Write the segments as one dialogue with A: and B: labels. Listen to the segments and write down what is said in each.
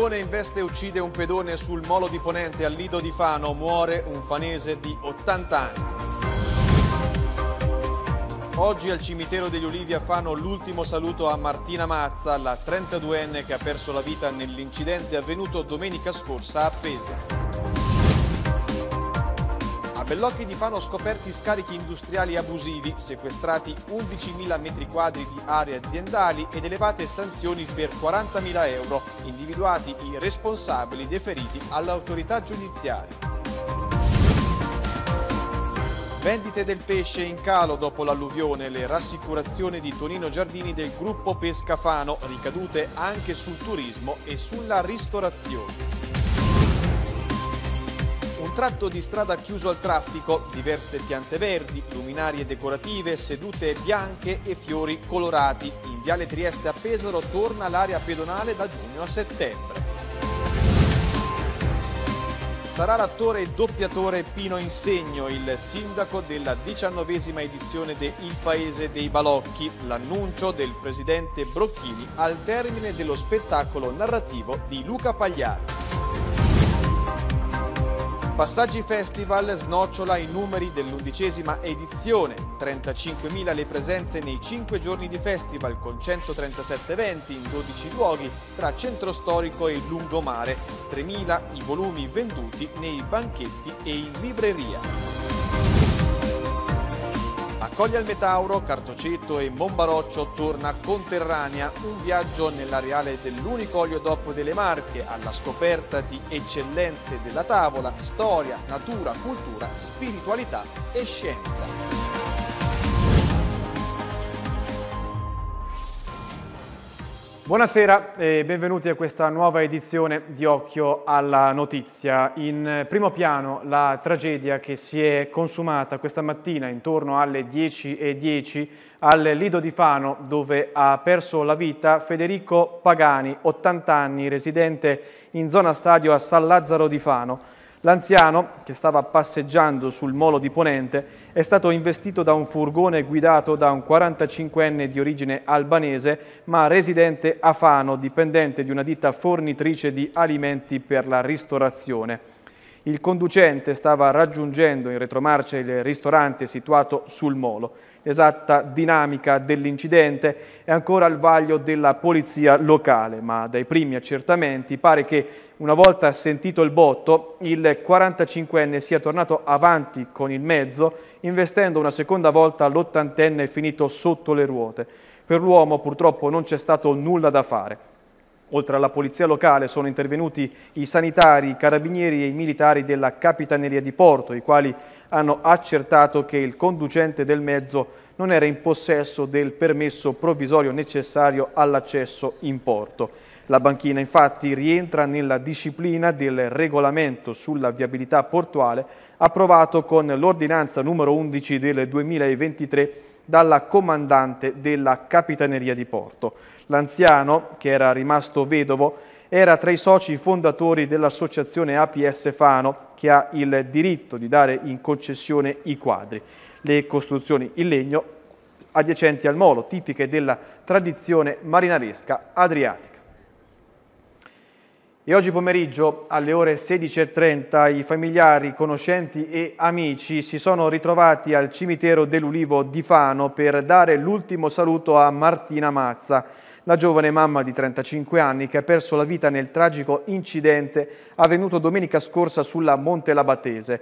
A: furgone investe e uccide un pedone sul molo di Ponente al Lido di Fano, muore un fanese di 80 anni. Oggi al cimitero degli Olivia a Fano l'ultimo saluto a Martina Mazza, la 32enne che ha perso la vita nell'incidente avvenuto domenica scorsa a Pesa. Bellocchi di Fano scoperti scarichi industriali abusivi, sequestrati 11.000 metri quadri di aree aziendali ed elevate sanzioni per 40.000 euro, individuati i responsabili deferiti all'autorità giudiziaria. Vendite del pesce in calo dopo l'alluvione, le rassicurazioni di Tonino Giardini del gruppo Pescafano, ricadute anche sul turismo e sulla ristorazione tratto di strada chiuso al traffico, diverse piante verdi, luminarie decorative, sedute bianche e fiori colorati. In Viale Trieste a Pesaro torna l'area pedonale da giugno a settembre. Sarà l'attore e doppiatore Pino Insegno, il sindaco della diciannovesima edizione de Il Paese dei Balocchi, l'annuncio del presidente Brocchini al termine dello spettacolo narrativo di Luca Pagliari. Passaggi Festival snocciola i numeri dell'undicesima edizione, 35.000 le presenze nei 5 giorni di festival con 137 eventi in 12 luoghi tra centro storico e lungomare, 3.000 i volumi venduti nei banchetti e in libreria. Accoglie Coglia al Metauro, Cartocetto e Mombaroccio torna Conterranea, un viaggio nell'areale dell'unico olio oleodop delle Marche, alla scoperta di eccellenze della tavola, storia, natura, cultura, spiritualità e scienza. Buonasera e benvenuti a questa nuova edizione di Occhio alla Notizia. In primo piano la tragedia che si è consumata questa mattina intorno alle 10.10 .10 al Lido di Fano dove ha perso la vita Federico Pagani, 80 anni, residente in zona stadio a San Lazzaro di Fano. L'anziano, che stava passeggiando sul molo di Ponente, è stato investito da un furgone guidato da un 45enne di origine albanese, ma residente a Fano, dipendente di una ditta fornitrice di alimenti per la ristorazione. Il conducente stava raggiungendo in retromarcia il ristorante situato sul molo l'esatta dinamica dell'incidente è ancora al vaglio della polizia locale, ma dai primi accertamenti pare che una volta sentito il botto il 45enne sia tornato avanti con il mezzo investendo una seconda volta l'ottantenne finito sotto le ruote. Per l'uomo purtroppo non c'è stato nulla da fare. Oltre alla polizia locale sono intervenuti i sanitari, i carabinieri e i militari della Capitaneria di Porto, i quali hanno accertato che il conducente del mezzo non era in possesso del permesso provvisorio necessario all'accesso in porto. La banchina infatti rientra nella disciplina del regolamento sulla viabilità portuale approvato con l'ordinanza numero 11 del 2023 dalla comandante della Capitaneria di Porto. L'anziano, che era rimasto vedovo, era tra i soci fondatori dell'associazione APS Fano, che ha il diritto di dare in concessione i quadri. Le costruzioni in legno adiacenti al molo, tipiche della tradizione marinaresca adriatica. E oggi pomeriggio alle ore 16.30 i familiari, conoscenti e amici si sono ritrovati al cimitero dell'Ulivo di Fano per dare l'ultimo saluto a Martina Mazza, la giovane mamma di 35 anni che ha perso la vita nel tragico incidente avvenuto domenica scorsa sulla Monte Labatese.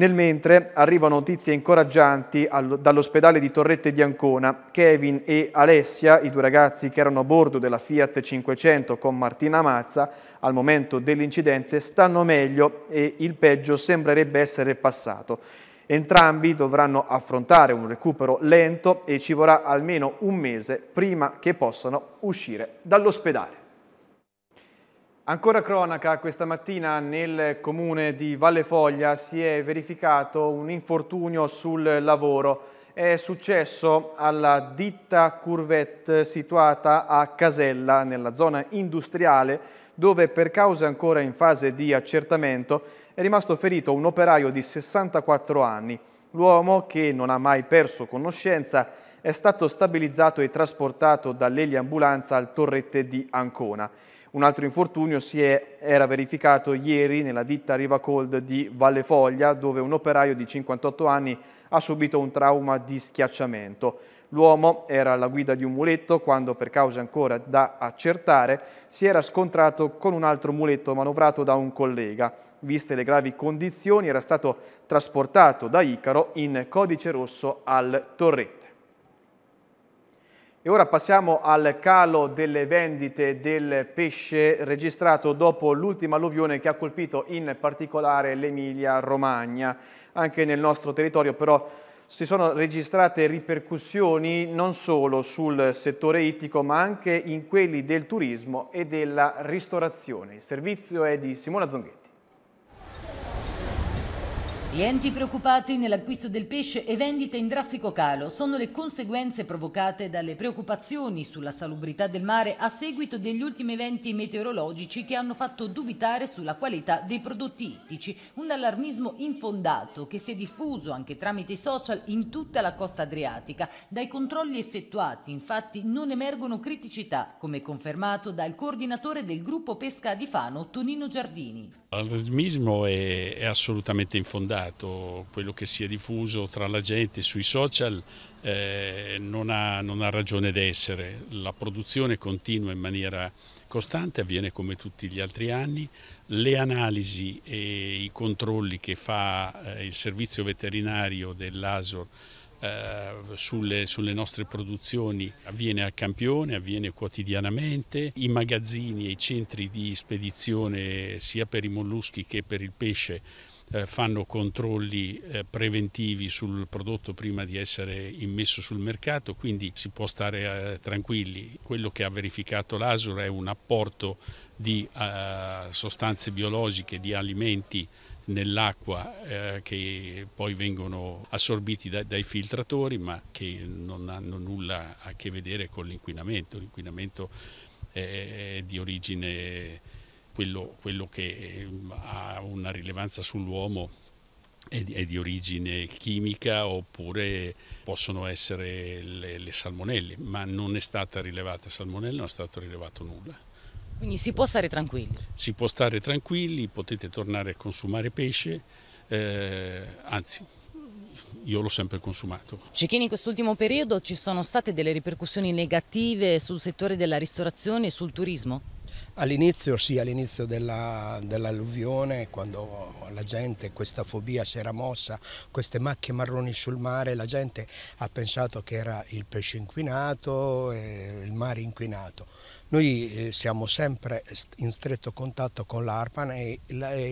A: Nel mentre arrivano notizie incoraggianti dall'ospedale di Torrette di Ancona. Kevin e Alessia, i due ragazzi che erano a bordo della Fiat 500 con Martina Mazza, al momento dell'incidente stanno meglio e il peggio sembrerebbe essere passato. Entrambi dovranno affrontare un recupero lento e ci vorrà almeno un mese prima che possano uscire dall'ospedale. Ancora cronaca, questa mattina nel comune di Valle Foglia si è verificato un infortunio sul lavoro. È successo alla ditta Curvette situata a Casella, nella zona industriale, dove per cause ancora in fase di accertamento è rimasto ferito un operaio di 64 anni. L'uomo, che non ha mai perso conoscenza, è stato stabilizzato e trasportato dall'eliambulanza al torrette di Ancona. Un altro infortunio si è, era verificato ieri nella ditta Rivacold di Valle Foglia, dove un operaio di 58 anni ha subito un trauma di schiacciamento. L'uomo era alla guida di un muletto quando, per cause ancora da accertare, si era scontrato con un altro muletto manovrato da un collega. Viste le gravi condizioni, era stato trasportato da Icaro in codice rosso al Torretto. E ora passiamo al calo delle vendite del pesce registrato dopo l'ultima alluvione che ha colpito in particolare l'Emilia-Romagna. Anche nel nostro territorio però si sono registrate ripercussioni non solo sul settore ittico ma anche in quelli del turismo e della ristorazione. Il servizio è di Simona Zonghetti.
B: Clienti preoccupati nell'acquisto del pesce e vendite in drastico calo sono le conseguenze provocate dalle preoccupazioni sulla salubrità del mare a seguito degli ultimi eventi meteorologici che hanno fatto dubitare sulla qualità dei prodotti ittici, un allarmismo infondato che si è diffuso anche tramite i social in tutta la costa adriatica. Dai controlli effettuati infatti non emergono criticità, come confermato dal coordinatore del gruppo pesca di Fano, Tonino Giardini.
C: L'allarmismo è, è assolutamente infondato stato, quello che si è diffuso tra la gente sui social eh, non, ha, non, ha, ragione d'essere. La produzione continua in maniera costante, avviene come tutti gli altri anni, le analisi e i controlli che fa eh, il servizio veterinario dell'ASOR eh, sulle, sulle, nostre produzioni avviene a campione, avviene quotidianamente, i magazzini e i centri di spedizione sia per i molluschi che per il pesce eh, fanno controlli eh, preventivi sul prodotto prima di essere immesso sul mercato, quindi si può stare eh, tranquilli. Quello che ha verificato l'ASUR è un apporto di eh, sostanze biologiche, di alimenti nell'acqua eh, che poi vengono assorbiti da, dai filtratori ma che non hanno nulla a che vedere con l'inquinamento. L'inquinamento è, è di origine quello, quello che ehm, ha una rilevanza sull'uomo è di, è di, origine chimica oppure possono essere le, le salmonelle, ma non è stata rilevata salmonella, non è stato rilevato nulla.
B: Quindi si può stare tranquilli?
C: Si può stare tranquilli, potete tornare a consumare pesce, eh, anzi io l'ho sempre consumato.
B: Cecchini, in quest'ultimo periodo ci sono state delle ripercussioni negative sul settore della ristorazione e sul turismo?
D: All'inizio sì, all'inizio dell'alluvione, dell quando la gente, questa fobia si era mossa, queste macchie marroni sul mare, la gente ha pensato che era il pesce inquinato, il mare inquinato noi eh, siamo sempre in stretto contatto con l'ARPAN e,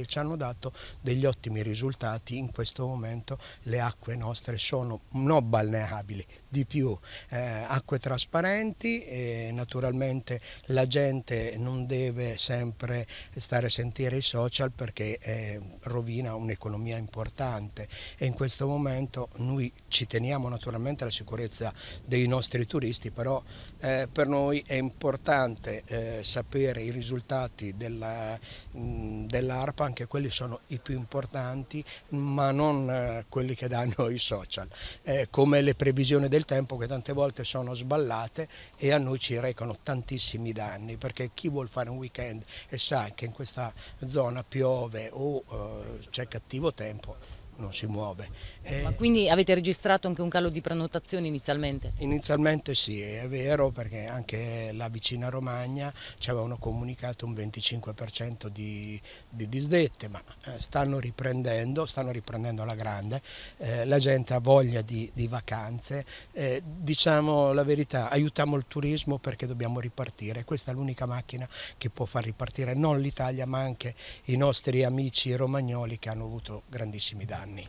D: ci hanno dato degli ottimi risultati. In questo momento le acque nostre sono non balneabili, di più eh, acque trasparenti e naturalmente la gente non deve sempre stare a sentire i social perché eh, rovina un'economia importante e in questo momento noi ci teniamo naturalmente alla sicurezza dei nostri turisti, però eh, per noi è importante importante eh, sapere i risultati mm, dell'ARPA, anche quelli sono i più importanti, ma non eh, quelli che danno i social, eh, come le previsioni del tempo che tante volte sono sballate e a noi ci recano tantissimi danni, perché chi vuole fare un weekend e sa che in questa zona piove o eh, c'è cattivo tempo, non si muove. Eh, Ma
B: quindi avete registrato anche un calo di prenotazioni inizialmente?
D: Inizialmente sì, è vero perché anche la vicina Romagna ci avevano comunicato un 25% di, di, disdette, ma eh, stanno riprendendo, stanno riprendendo alla grande, eh, la gente ha voglia di, di vacanze, eh, diciamo la verità, aiutiamo il turismo perché dobbiamo ripartire, questa è l'unica macchina che può far ripartire non l'Italia ma anche i nostri amici romagnoli che hanno avuto grandissimi danni anni.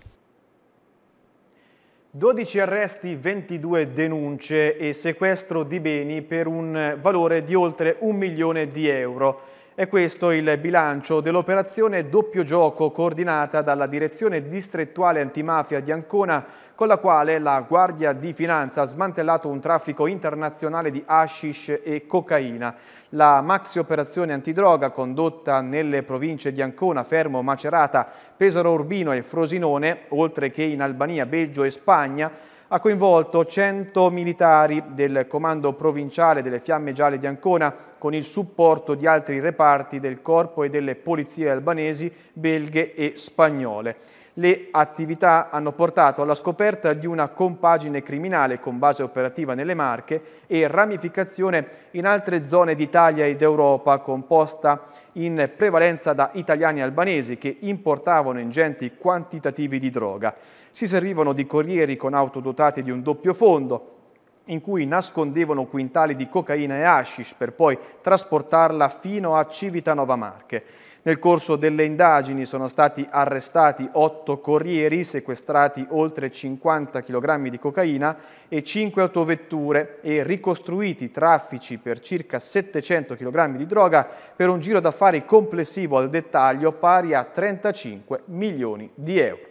D: 12
A: arresti, 22 denunce e sequestro di beni per un valore di oltre un milione di euro. È questo il bilancio dell'operazione doppio gioco coordinata dalla Direzione Distrettuale Antimafia di Ancona, con la quale la Guardia di Finanza ha smantellato un traffico internazionale di hashish e cocaina. La maxi operazione antidroga condotta nelle province di Ancona, Fermo, Macerata, Pesaro Urbino e Frosinone, oltre che in Albania, Belgio e Spagna, ha coinvolto 100 militari del Comando Provinciale delle Fiamme Gialle di Ancona con il supporto di altri reparti del Corpo e delle polizie albanesi, belghe e spagnole le attività hanno portato alla scoperta di una compagine criminale con base operativa nelle Marche e ramificazione in altre zone d'Italia ed Europa, composta in prevalenza da italiani albanesi che importavano ingenti quantitativi di droga. Si servivano di corrieri con auto dotate di un doppio fondo, in cui nascondevano quintali di cocaina e hashish per poi trasportarla fino a Civitanova Marche. Nel corso delle indagini sono stati arrestati otto corrieri, sequestrati oltre 50 kg di cocaina e 5 autovetture e ricostruiti traffici per circa 700 kg di droga per un giro d'affari complessivo al dettaglio pari a 35 milioni di euro.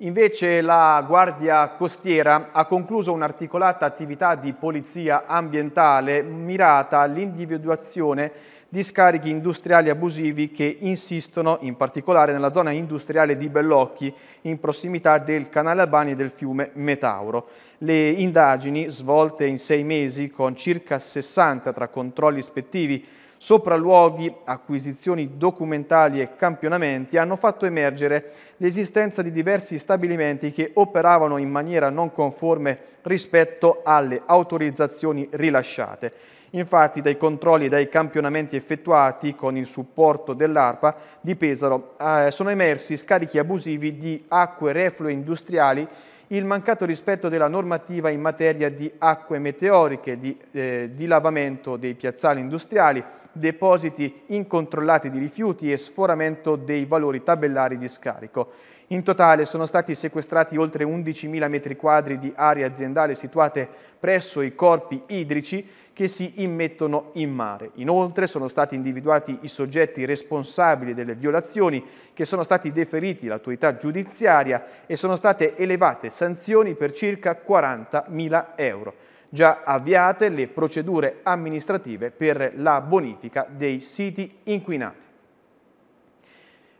A: Invece la Guardia Costiera ha concluso un'articolata attività di polizia ambientale mirata all'individuazione di scarichi industriali abusivi che insistono in particolare nella zona industriale di Bellocchi in prossimità del canale Albani e del fiume Metauro. Le indagini svolte in sei mesi con circa 60 tra controlli ispettivi sopralluoghi, acquisizioni documentali e campionamenti hanno fatto emergere l'esistenza di diversi stabilimenti che operavano in maniera non conforme rispetto alle autorizzazioni rilasciate. Infatti dai controlli e dai campionamenti effettuati con il supporto dell'ARPA di Pesaro eh, sono emersi scarichi abusivi di acque reflue industriali il mancato rispetto della normativa in materia di acque meteoriche, di, eh, di lavamento dei piazzali industriali, depositi incontrollati di rifiuti e sforamento dei valori tabellari di scarico. In totale sono stati sequestrati oltre 11.000 metri quadri di aree aziendali situate presso i corpi idrici che si immettono in mare. Inoltre sono stati individuati i soggetti responsabili delle violazioni che sono stati deferiti all'autorità giudiziaria e sono state elevate sanzioni per circa 40.000 euro. Già avviate le procedure amministrative per la bonifica dei siti inquinati.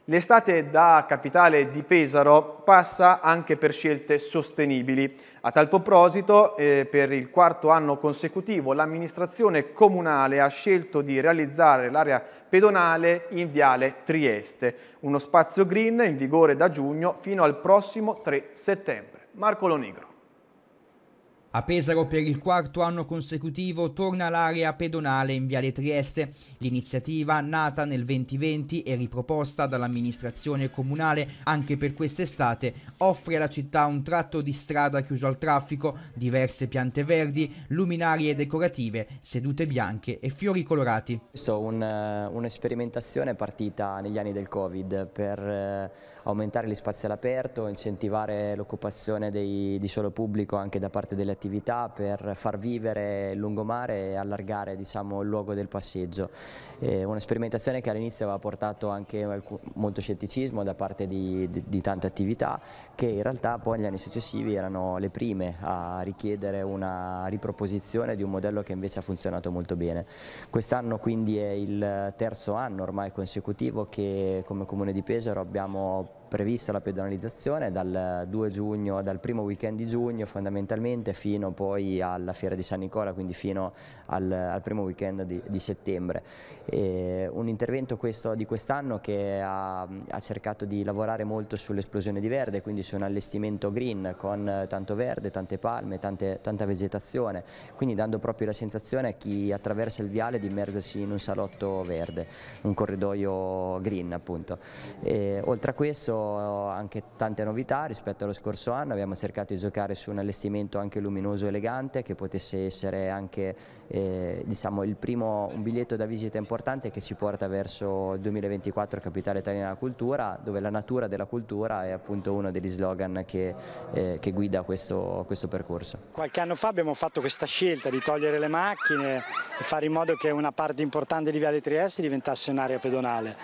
A: L'estate da capitale di Pesaro passa anche per scelte sostenibili. A tal proposito, eh, per il quarto anno consecutivo, l'amministrazione comunale ha scelto di realizzare l'area pedonale in Viale Trieste, uno spazio green in vigore da giugno fino al prossimo 3 settembre. Marco Lonigro.
E: A Pesaro per il quarto anno consecutivo torna l'area pedonale in Viale Trieste. L'iniziativa, nata nel 2020 e riproposta dall'amministrazione comunale anche per quest'estate, offre alla città un tratto di strada chiuso al traffico, diverse piante verdi, luminarie decorative, sedute bianche e fiori colorati. Questa è eh, un'esperimentazione partita negli anni del Covid per eh, aumentare gli spazi all'aperto, incentivare l'occupazione di suolo pubblico anche da parte delle attività attività per far vivere il lungomare e allargare diciamo, il luogo del passeggio. Eh, una sperimentazione che all'inizio aveva portato anche molto scetticismo da parte di, di, di tante attività che in realtà poi negli anni successivi erano le prime a richiedere una riproposizione di un modello che invece ha funzionato molto bene. Quest'anno quindi è il terzo anno ormai consecutivo che come Comune di Pesaro abbiamo prevista la pedonalizzazione dal 2 giugno, dal primo weekend di giugno fondamentalmente fino poi alla fiera di San Nicola, quindi fino al, al primo weekend di, di settembre. E un intervento questo, di quest'anno che ha, ha, cercato di lavorare molto sull'esplosione di verde, quindi su un allestimento green con tanto verde, tante palme, tante, tanta vegetazione, quindi dando proprio la sensazione a chi attraversa il viale di immergersi in un salotto verde, un corridoio green appunto. E, oltre a questo eh, anche tante novità rispetto allo scorso anno, abbiamo cercato di giocare su un allestimento anche luminoso e elegante che potesse essere anche eh, diciamo, il primo, un biglietto da visita importante che ci porta verso il 2024 Capitale Italiana della Cultura dove la natura della cultura è appunto uno degli slogan che, eh, che guida questo, questo percorso.
F: Qualche anno fa abbiamo fatto questa scelta di togliere le macchine e fare in modo che una parte importante di Viale Trieste diventasse un'area pedonale.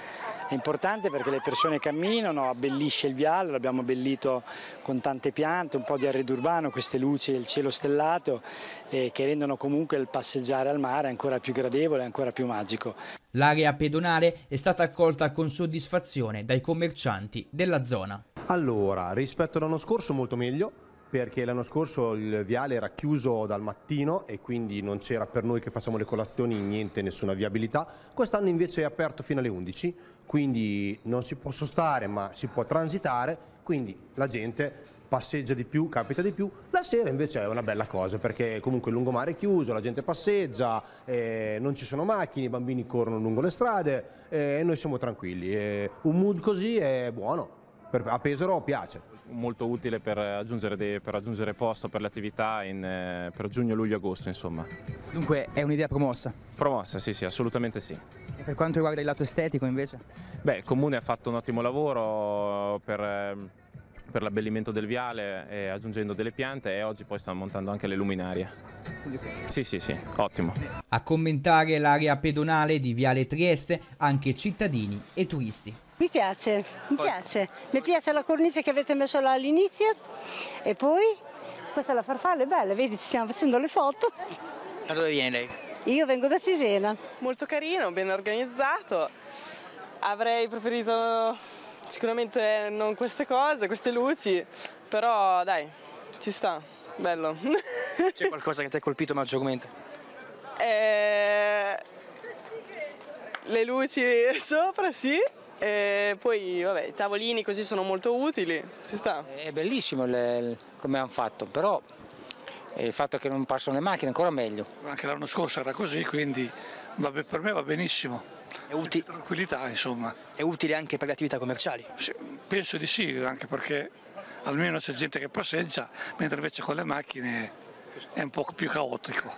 F: È importante perché le persone camminano, abbellisce il viale, l'abbiamo abbellito con tante piante, un po' di arredo urbano, queste luci e il cielo stellato eh, che rendono comunque il passeggiare al mare ancora più gradevole, ancora più magico.
E: L'area pedonale è stata accolta con soddisfazione dai commercianti della zona. Allora, rispetto all'anno scorso molto meglio,
D: perché l'anno scorso il viale era chiuso dal mattino e quindi non c'era per noi che facciamo le colazioni niente, nessuna viabilità. Quest'anno invece è aperto fino alle 11, quindi non si può sostare ma si può transitare, quindi la gente passeggia di più, capita di più. La sera invece è una bella cosa perché comunque il lungomare è chiuso, la gente passeggia, eh, non ci sono macchine, i bambini corrono lungo le strade eh, e noi siamo tranquilli. Eh, un mood così è buono, a Pesaro piace
G: molto utile per aggiungere, de, per aggiungere posto per le attività in, eh, per giugno, luglio, agosto insomma.
D: Dunque è un'idea
G: promossa? Promossa sì sì assolutamente sì.
E: E per quanto riguarda il lato estetico invece?
G: Beh il comune ha fatto un ottimo lavoro per... Eh, per l'abbellimento del viale e aggiungendo delle piante e oggi poi stanno montando anche le luminarie. Sì, sì, sì, ottimo.
E: A commentare l'area pedonale di Viale Trieste anche cittadini e turisti. Mi
H: piace, mi piace. Mi piace la cornice che avete messo là all'inizio e poi questa è la farfalla, è bella, vedi ci stiamo facendo le foto.
E: Da dove viene lei?
H: Io vengo da Cisena.
E: Molto carino, ben organizzato. Avrei preferito Sicuramente non queste cose, queste luci, però dai,
A: ci sta, bello.
E: C'è qualcosa che ti ha colpito maggiormente? Eh, le luci sopra, sì, e poi vabbè, i tavolini così sono molto utili, ci sta. È bellissimo le, come hanno
F: fatto, però il fatto che non passano le macchine è ancora meglio.
A: Anche l'anno scorso era così,
F: quindi Vabbè, per me va benissimo. È utile. Tranquillità, insomma. È utile anche per le attività commerciali? Sì, penso di sì, anche perché almeno c'è gente che passeggia,
A: mentre invece con le macchine è un po' più caotico.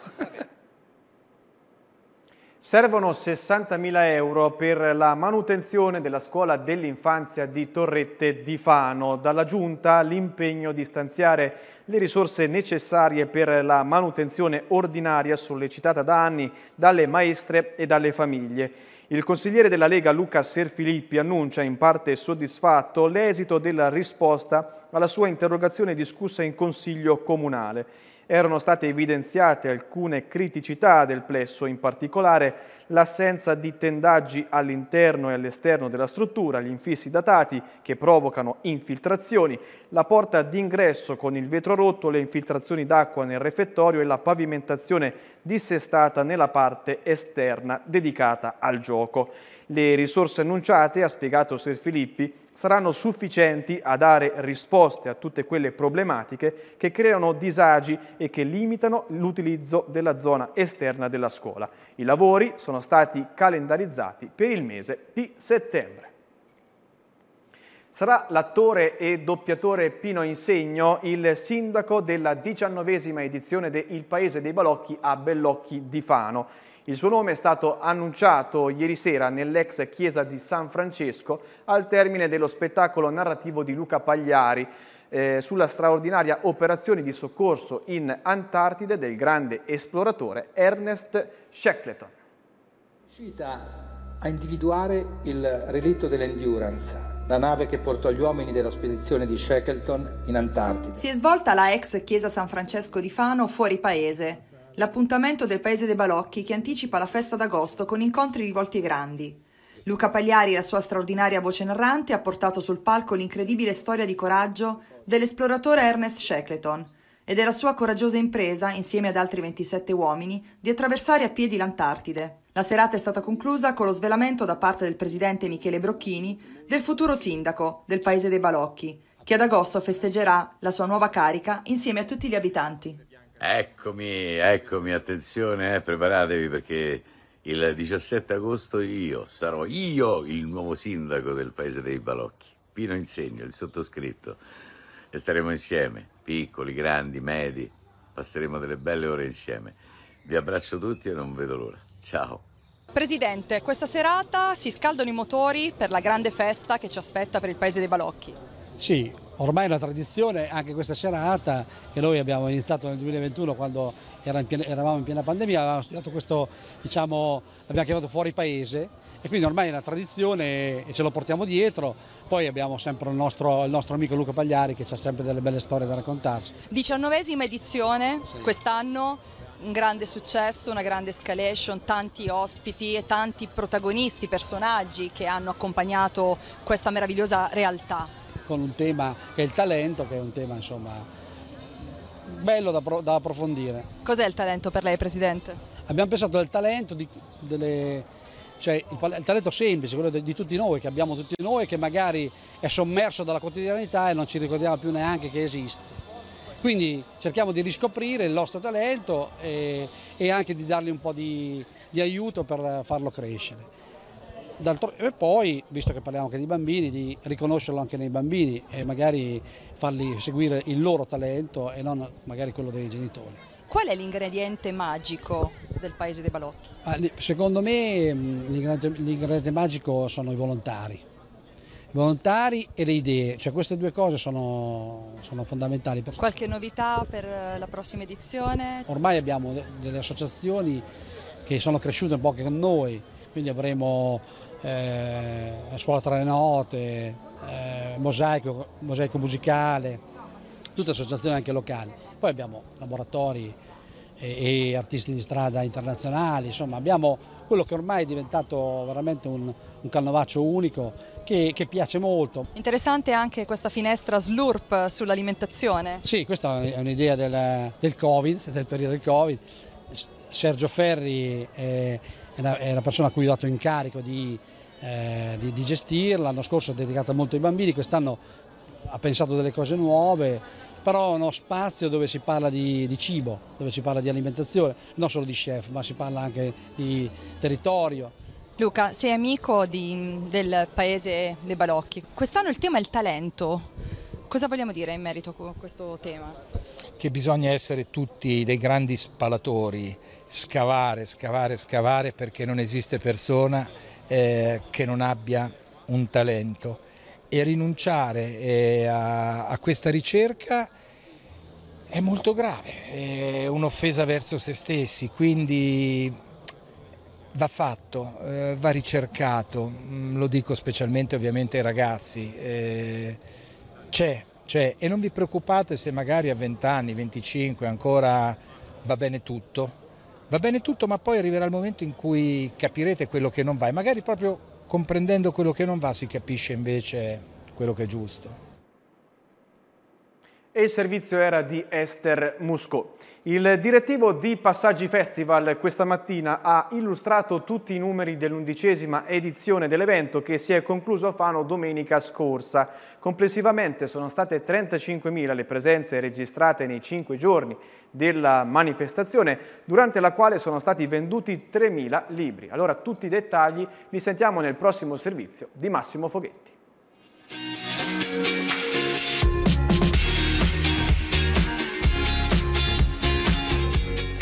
A: Servono 60.000 euro per la manutenzione della scuola dell'infanzia di Torrette di Fano. Dalla Giunta l'impegno di stanziare le risorse necessarie per la manutenzione ordinaria sollecitata da anni dalle maestre e dalle famiglie. Il consigliere della Lega Luca Serfilippi annuncia in parte soddisfatto l'esito della risposta alla sua interrogazione discussa in Consiglio Comunale. Erano state evidenziate alcune criticità del plesso, in particolare l'assenza di tendaggi all'interno e all'esterno della struttura, gli infissi datati che provocano infiltrazioni, la porta d'ingresso con il vetro rotto, le infiltrazioni d'acqua nel refettorio e la pavimentazione dissestata nella parte esterna dedicata al gioco gioco. Le risorse annunciate, ha spiegato Sir Filippi, saranno sufficienti a dare risposte a tutte quelle problematiche che creano disagi e che limitano l'utilizzo della zona esterna della scuola. I lavori sono stati calendarizzati per il mese di settembre. Sarà l'attore e doppiatore Pino Insegno il sindaco della diciannovesima edizione de Il Paese dei Balocchi a Bellocchi di Fano. Il suo nome è stato annunciato ieri sera nell'ex chiesa di San Francesco al termine dello spettacolo narrativo di Luca Pagliari eh, sulla straordinaria operazione di soccorso in Antartide del grande esploratore Ernest Shackleton a individuare il relitto dell'Endurance,
F: la nave che portò gli uomini della spedizione di Shackleton in Antartide.
H: Si è svolta la ex chiesa San Francesco di Fano fuori paese, l'appuntamento del paese dei Balocchi che anticipa la festa d'agosto con incontri rivolti ai grandi. Luca Pagliari la sua straordinaria voce narrante ha portato sul palco l'incredibile storia di coraggio dell'esploratore Ernest Shackleton e della sua coraggiosa impresa, insieme ad altri 27 uomini, di attraversare a piedi l'Antartide. La serata è stata conclusa con lo svelamento da parte del presidente Michele Brocchini del futuro sindaco del paese dei Balocchi, che ad agosto festeggerà la sua nuova carica insieme a tutti gli abitanti.
I: Eccomi, eccomi, attenzione, eh, preparatevi perché il 17 agosto io sarò io il nuovo sindaco del paese dei Balocchi, Pino Insegno, il sottoscritto, e staremo insieme, piccoli, grandi, medi, passeremo delle belle ore insieme. Vi abbraccio tutti e non vedo l'ora. Ciao.
H: Presidente, questa serata si scaldano i motori per la grande festa che ci aspetta per il Paese dei Balocchi.
F: Sì, ormai è una tradizione anche questa serata che noi abbiamo iniziato nel 2021 quando eravamo in piena pandemia, avevamo studiato questo, diciamo, l'abbiamo chiamato fuori paese e quindi ormai è una tradizione e ce lo portiamo dietro. Poi abbiamo sempre il nostro, il nostro amico Luca Pagliari che ha sempre delle belle storie da raccontarci.
H: Diciannovesima edizione sì. quest'anno un grande successo, una grande escalation, tanti ospiti e tanti protagonisti, personaggi che hanno accompagnato questa meravigliosa realtà.
F: Con un tema che è il talento, che è un tema insomma bello da, da approfondire.
H: Cos'è il talento per lei Presidente?
F: Abbiamo pensato al talento, di, delle, cioè il, il, talento semplice, quello di, di tutti noi, che abbiamo tutti noi, che magari è sommerso dalla quotidianità e non ci ricordiamo più neanche che esiste quindi cerchiamo di riscoprire il nostro talento e, e anche di dargli un po' di, di aiuto per farlo crescere. E poi, visto che parliamo anche di bambini, di riconoscerlo anche nei bambini e magari farli seguire il loro talento e non magari quello dei genitori.
H: Qual è l'ingrediente magico del paese dei balocchi?
F: Secondo me mm, l'ingrediente magico sono i volontari volontari e le idee, cioè queste due cose sono, sono fondamentali. Per...
H: Qualche novità per eh, la prossima edizione?
F: Ormai abbiamo delle associazioni che sono cresciute un po' con noi, quindi avremo eh, scuola tra le note, eh, mosaico, mosaico musicale, tutte associazioni anche locali. Poi abbiamo laboratori e, e, artisti di strada internazionali, insomma abbiamo quello che ormai è diventato veramente un, un canovaccio unico che, che piace molto.
H: Interessante anche questa finestra slurp sull'alimentazione.
F: Sì, questa è un'idea del, del, Covid, del periodo del Covid. Sergio Ferri è, una, è una persona a cui ho dato incarico di, eh, di, di gestirla, l'anno scorso è dedicata molto ai bambini, quest'anno ha pensato delle cose nuove, però uno spazio dove si parla di, di, cibo, dove si parla di alimentazione, non solo di chef, ma si parla anche di territorio.
H: Luca, sei amico di, del paese dei Balocchi. Quest'anno il tema è il talento. Cosa vogliamo dire in merito a questo tema?
F: Che bisogna essere tutti dei grandi spalatori, scavare, scavare, scavare perché non esiste persona eh, che non abbia un talento e rinunciare eh, a, a questa ricerca è molto grave, è un'offesa verso se stessi, quindi va fatto, eh, va ricercato, mm, lo dico specialmente ovviamente ai ragazzi, eh, c'è, c'è e non vi preoccupate se magari a 20 anni, 25 ancora va bene tutto, va bene tutto ma poi arriverà il momento in cui capirete quello che non va e magari proprio comprendendo quello che non va si capisce invece quello che è giusto
A: e il servizio era di Esther Musco. Il direttivo di Passaggi Festival questa mattina ha illustrato tutti i numeri dell'undicesima edizione dell'evento che si è concluso a Fano domenica scorsa. Complessivamente sono state 35.000 le presenze registrate nei cinque giorni della manifestazione, durante la quale sono stati venduti 3.000 libri. Allora tutti i dettagli li sentiamo nel prossimo servizio di Massimo Foghetti.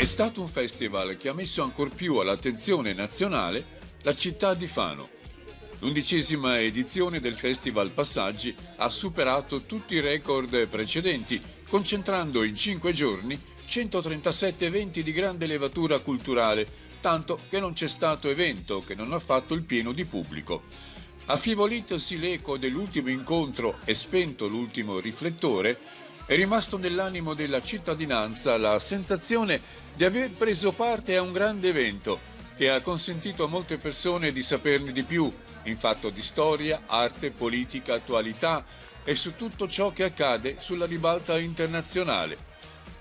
J: È stato un festival che ha messo ancor più all'attenzione nazionale la città di Fano. L'undicesima edizione del Festival Passaggi ha superato tutti i record precedenti, concentrando in cinque giorni 137 eventi di grande levatura culturale, tanto che non c'è stato evento che non ha fatto il pieno di pubblico. Affivolitosi l'eco dell'ultimo incontro e spento l'ultimo riflettore, è rimasto nell'animo della cittadinanza la sensazione di aver preso parte a un grande evento che ha consentito a molte persone di saperne di più in fatto di storia, arte, politica, attualità e su tutto ciò che accade sulla ribalta internazionale.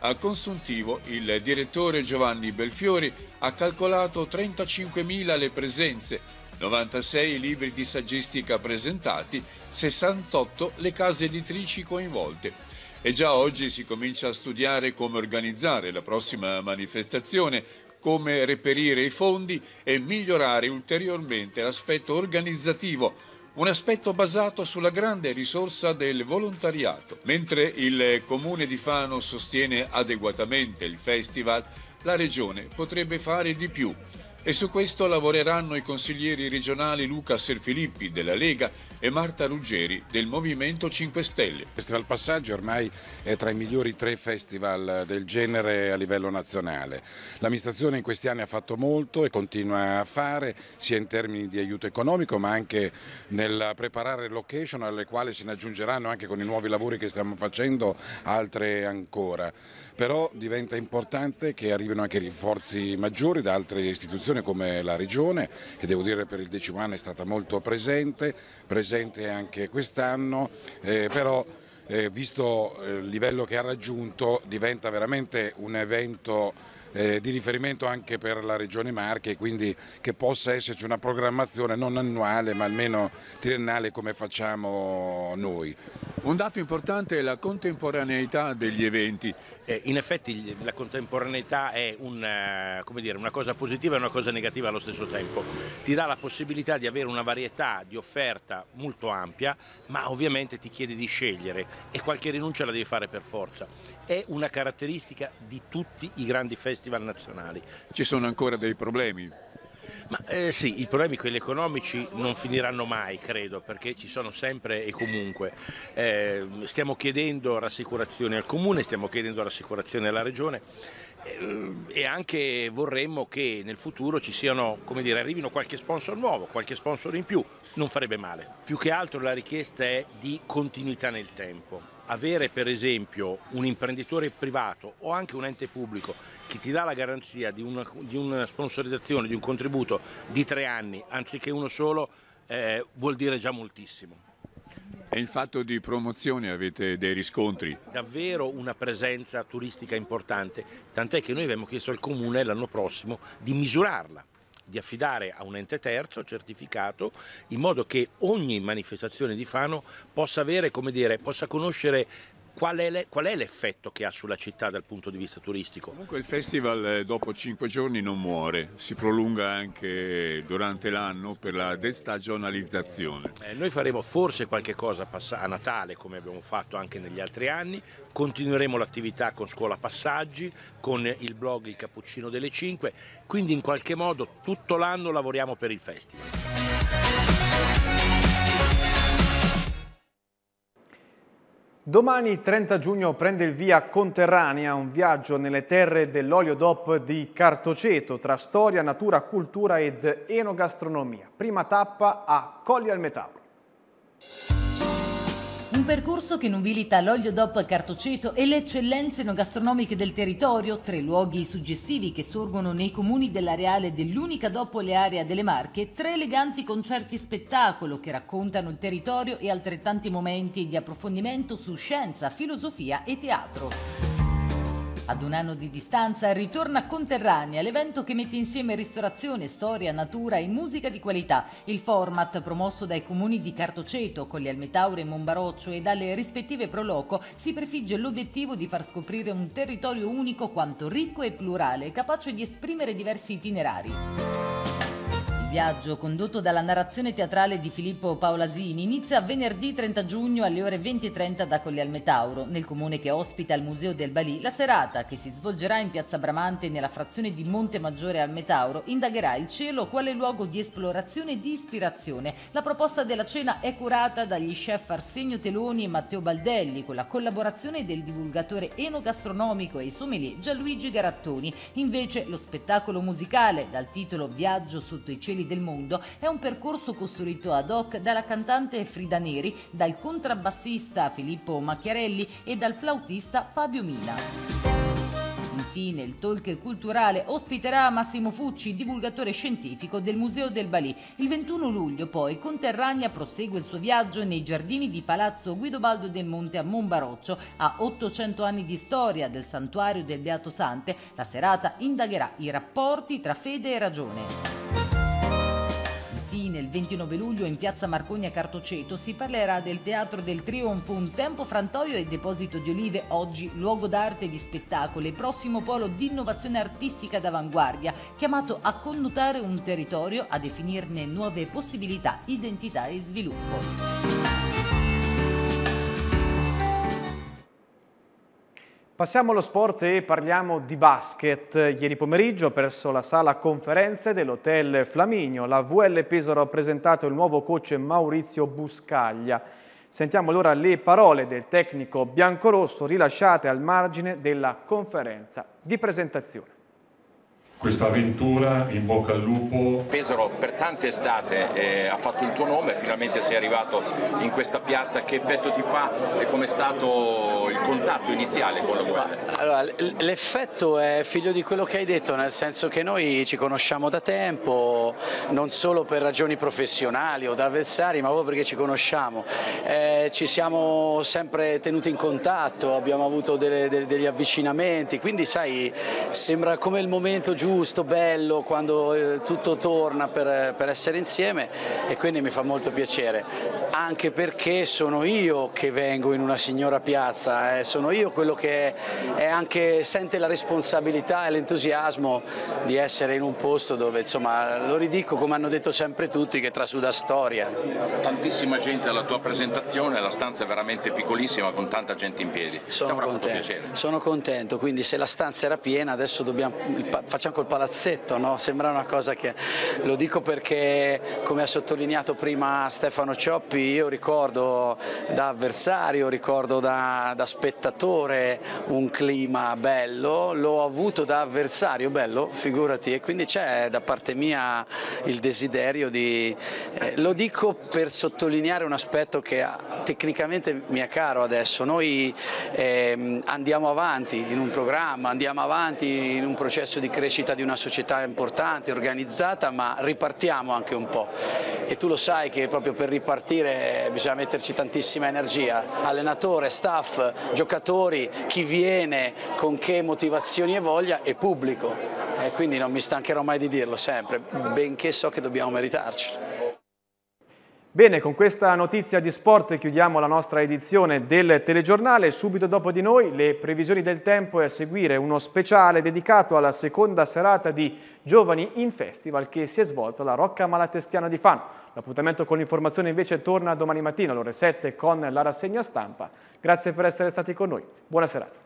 J: A consuntivo il direttore Giovanni Belfiori ha calcolato 35.000 le presenze, 96 i libri di saggistica presentati, 68 le case editrici coinvolte. E già oggi si comincia a studiare come organizzare la prossima manifestazione, come reperire i fondi e migliorare ulteriormente l'aspetto organizzativo un aspetto basato sulla grande risorsa del volontariato. Mentre il comune di Fano sostiene adeguatamente il festival, la regione potrebbe fare di più e su questo lavoreranno i consiglieri regionali Luca Serfilippi della Lega e Marta Ruggeri del Movimento 5 Stelle. Il Festival Passaggio ormai è tra i migliori tre festival del genere a livello nazionale. L'amministrazione in questi anni ha fatto molto e continua a fare, sia in termini di aiuto economico ma anche nel preparare location alle quali se ne aggiungeranno anche con i nuovi lavori che stiamo facendo altre ancora però diventa importante che arrivino anche rinforzi maggiori da altre istituzioni come la Regione, che devo dire per il decimo anno è stata molto presente, presente anche quest'anno, eh, però eh, visto eh, il livello che ha raggiunto diventa veramente un evento eh, di riferimento anche per la regione Marche, quindi che possa esserci una programmazione non annuale ma almeno triennale come
G: facciamo noi. Un dato importante è la contemporaneità degli eventi. Eh, in effetti la contemporaneità è una, eh, dire, una cosa positiva e una cosa negativa allo stesso tempo. Ti dà la possibilità di avere una varietà di offerta molto ampia, ma ovviamente ti chiede di scegliere e qualche rinuncia la devi fare per forza. È una caratteristica di tutti i grandi festival festival nazionali. Ci sono ancora dei problemi? Ma, eh, sì, i problemi quelli economici non finiranno mai, credo, perché ci sono sempre e comunque. Eh, stiamo chiedendo rassicurazioni al comune, stiamo chiedendo rassicurazioni alla regione eh, e anche vorremmo che nel futuro ci siano, come dire, arrivino qualche sponsor nuovo, qualche sponsor in più, non farebbe male. Più che altro la richiesta è di continuità nel tempo avere per esempio un imprenditore privato o anche un ente pubblico che ti dà la garanzia di una, di una sponsorizzazione, di un contributo di tre anni anziché uno solo, eh, vuol dire già moltissimo. E in
J: fatto di promozione avete dei riscontri?
G: Davvero una presenza turistica importante, tant'è che noi abbiamo chiesto al Comune l'anno prossimo di misurarla di affidare a un ente terzo certificato in modo che ogni manifestazione di Fano possa avere, come dire, possa conoscere Qual è, l'effetto che ha sulla città dal punto di vista turistico?
J: Comunque il festival eh, dopo cinque giorni non muore, si prolunga
G: anche durante l'anno per la destagionalizzazione. Eh, noi faremo forse qualche cosa a Natale come abbiamo fatto anche negli altri anni, continueremo l'attività con Scuola Passaggi, con il blog Il Cappuccino delle 5, quindi in qualche modo tutto l'anno lavoriamo per il festival.
A: Domani 30 giugno prende il via Conterranea, un viaggio nelle terre dell'olio DOP di Cartoceto tra storia, natura, cultura ed enogastronomia. Prima tappa a Colli al Metauro.
B: Un percorso che nobilita l'olio DOP Cartoceto e le eccellenze no gastronomiche del territorio, tre luoghi suggestivi che sorgono nei comuni dell'areale dell'unica DOP area delle Marche, tre eleganti concerti spettacolo che raccontano il territorio e altrettanti momenti di approfondimento su scienza, filosofia e teatro. Ad un anno di distanza ritorna Conterranea, l'evento che mette insieme ristorazione, storia, natura e musica di qualità. Il format promosso dai comuni di Cartoceto, Colli Almetaure, e Monbaroccio e dalle rispettive Proloco si prefigge l'obiettivo di far scoprire un territorio unico quanto ricco e plurale, capace di esprimere diversi itinerari viaggio condotto dalla narrazione teatrale di Filippo Paolasini inizia venerdì 30 giugno alle ore 20.30 da Colli al Metauro, nel comune che ospita il Museo del Balì. La serata, che si svolgerà in piazza Bramante nella frazione di Monte Maggiore al Metauro, indagherà il cielo quale luogo di esplorazione e di ispirazione. La proposta della cena è curata dagli chef Arsenio Teloni e Matteo Baldelli, con la collaborazione del divulgatore enogastronomico e i sommelier Gianluigi Garattoni. Invece lo spettacolo musicale, dal titolo Viaggio sotto i cieli Giri del Mondo è un percorso costruito ad hoc dalla cantante Frida Neri, dal contrabbassista Filippo Macchiarelli e dal flautista Fabio Mina. Infine, il talk culturale ospiterà Massimo Fucci, divulgatore scientifico del Museo del Balì. Il 21 luglio, poi, Conterragna prosegue il suo viaggio nei giardini di Palazzo Guidobaldo del Monte a Monbaroccio. A 800 anni di storia del santuario del Beato Sante, la serata indagherà i rapporti tra fede e ragione. Torino il 29 luglio in piazza Marcogna Cartoceto si parlerà del Teatro del Trionfo, un tempo frantoio e deposito di olive, oggi luogo d'arte e di spettacoli, prossimo polo di innovazione artistica d'avanguardia, chiamato a connotare un territorio, a definirne nuove possibilità, identità e sviluppo.
A: Passiamo allo sport e parliamo di basket. Ieri pomeriggio, presso la sala conferenze dell'Hotel Flaminio, la VL Pesaro ha presentato il nuovo coach Maurizio Buscaglia. Sentiamo allora le parole del tecnico biancorosso rilasciate al margine della
G: conferenza di presentazione
C: questa avventura, in bocca al lupo.
G: Pesaro per tante estate eh, ha fatto il tuo nome, finalmente sei arrivato in questa piazza, che effetto ti fa e com'è stato il contatto iniziale con la guerra?
I: Allora, l'effetto è figlio di quello che hai detto, nel senso che noi ci conosciamo da tempo, non solo per ragioni professionali o da avversari, ma proprio perché ci conosciamo. Eh, ci siamo sempre tenuti in contatto, abbiamo avuto delle, delle, degli avvicinamenti, quindi sai, sembra come il momento giusto giusto, bello, quando eh, tutto torna per, per, essere insieme e quindi mi fa molto piacere, anche perché sono io che vengo in una signora piazza, eh, sono io quello che è, anche, sente la responsabilità e l'entusiasmo di essere in un posto dove, insomma, lo ridico come hanno detto sempre
G: tutti, che trasuda storia. Tantissima gente alla tua presentazione, la stanza è veramente piccolissima con tanta gente in piedi. Sono contento,
I: sono contento, quindi se la stanza era piena adesso dobbiamo, facciamo col palazzetto, no? sembra una cosa che lo dico perché come ha sottolineato prima Stefano Cioppi io ricordo da avversario, ricordo da, da spettatore un clima bello, l'ho avuto da avversario bello, figurati, e quindi c'è da parte mia il desiderio di, eh, lo dico per sottolineare un aspetto che tecnicamente mi è caro adesso, noi eh, andiamo avanti in un programma, andiamo avanti in un processo di crescita crescita di una società importante, organizzata, ma ripartiamo anche un po'. E tu lo sai che proprio per ripartire bisogna metterci tantissima energia, allenatore, staff, giocatori, chi viene, con che motivazioni e voglia e pubblico. E quindi non mi stancherò mai di dirlo sempre, benché so che dobbiamo meritarcelo.
A: Bene, con questa notizia di sport chiudiamo la nostra edizione del telegiornale. Subito dopo di noi le previsioni del tempo e a seguire uno speciale dedicato alla seconda serata di Giovani in Festival che si è svolta alla Rocca Malatestiana di Fano. L'appuntamento con l'informazione invece torna domani mattina alle ore 7 con la rassegna stampa. Grazie per essere stati con noi. Buona serata.